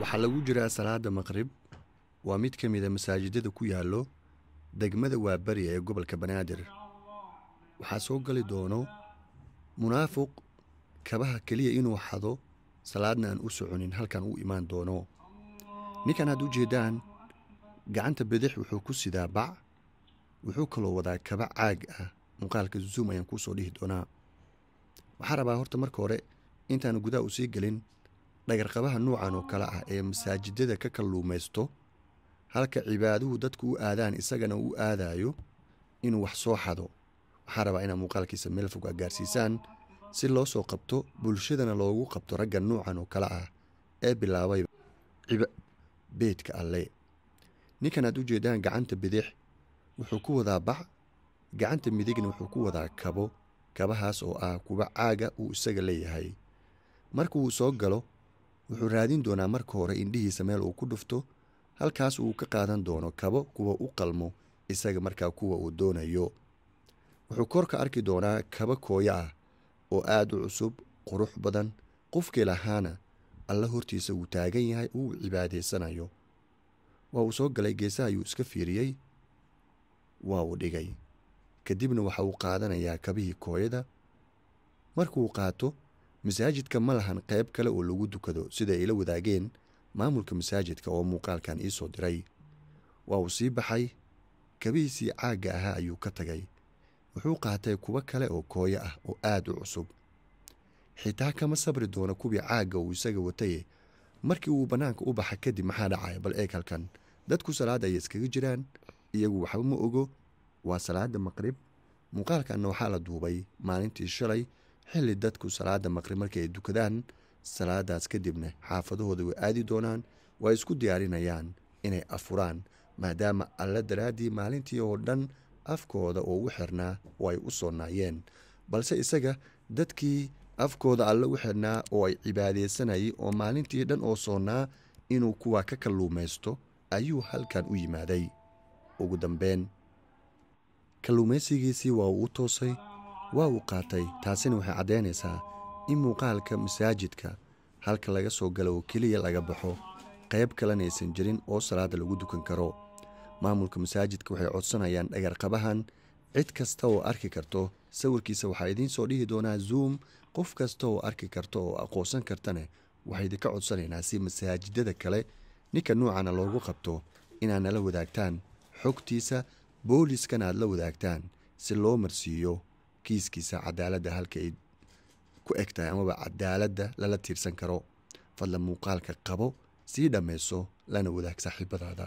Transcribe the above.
waxaa lagu jiraa salaadda maqrib waa mid ka mida ah masaajidada ku yaallo degmada waabari ee gobolka banaadir waxaa soo gali doono munaafuq kabaha keliya inuu xado salaadna aan u soconin halkan uu imaan doono ninkan aad u jeeddaan gacanta bidix wuxuu ku sidaa bac wuxuu kaloo wadaa kaba caag ah muuqaalka zuum ayaan kuu soo dhihi doonaa waxaa rabaa horta marka hore intaanu gudaha usii gelin dhagarqabaha nuucan oo kale ah ee masaajidada ka kalluumaysto halka cibaaduhu dadku u aadaan isagana u aadayo inuu wax soo xado waxaan rabaa inaad muuqaalkiisa meel fog gaarsiisaan si loo soo qabto bulshadana loogu qabto ragga nuucan oo kale ah ee bilaabay beedka alle ninkan aad u jeedaan gacanta bidix wuxuu ku wadaa bac gacanta midigna wuxuu ku wadaa kabo kabahaas oo ah kuba caaga uu isaga leeyahay markauu soo galo wuxuu raadin doonaa marka hore indhihiisa meel uu ku dhufto halkaas uu ka qaadan doono kabo kuwa u qalmo isaga markaa kuwa uu doonayo wuxuu korka arki doonaa kabo kooyo ah oo aad u cusub qurux badan qofkii lahaana alla hortiisa uu taagan yahay uu cibaadaysanayo waa uu soo galay geesaha ayuu iska fiiriyey waa uu dhigay kadibna waxa uu qaadanayaa kabihii kooyada markuu qaato masaajidka ma lahan qayb kale oo lagu dukado sida ila wadaageen maamulka masaajidka oo muuqaalkan iisoo diray waa uu sii baxay kabihiisii caagga ahaa ayuu ka tagay wuxuu qaatay kuwo kale oo kooyo ah oo aad u cusub xitaa kama sabri doono kuwii caagga uu isaga watay markii uu bannaanka u baxa kadib maxaa dhacay bal eeg halkan dadku salaada ayay iskaga jiraan iyagu waxba ma ogo waa salaada maqrib muuqaalkanna waxaa la duubay maalintii shalay xilli dadku salaadda maqri markii ay dukadaan salaadaas kadibna xaafadahooda way aadi doonaan waa isku diyaarinayaan inay afuraan maadaama alla daraaddii maalintii oo dhan afkooda oo u xirnaa oo ay u soo naayeen balse isaga dadkii afkooda alle u xirnaa oo ay cibaadaysanayay oo maalintii dhan oo soonnaa inuu kuwa ka kalluumaysto ayuu halkan u yimaaday ugu dambeyn kalluumaysigiisii waa uu u toosay waa uu qaatay taasina waxay caddaynaysaa in muuqaalka masaajidka halka laga soo galo oo keliya laga baxo qayb kalena jirin oo salaada lagu dukan karo maamulka masaajidka waxay codsanayaan dhagarqabahan cid kasta oo arki karto sawirkiisa waxaa idiin soo dhihi doonaa zuum qof kasta oo arki karto oo aqoonsan kartana waxaa idinka codsanaynaa si masaajidada kale ninka nuucana loogu qabto inaadna la wadaagtaan xogtiisa booliskana aad la wadaagtaan si loo marsiiyo kiiskiisa cadaaladda halka ay ku eg tahay amaba cadaaladda lala tiirsan karo fadla muuqaalka qabo sii dhammayso lana wadaag saaxiibadaada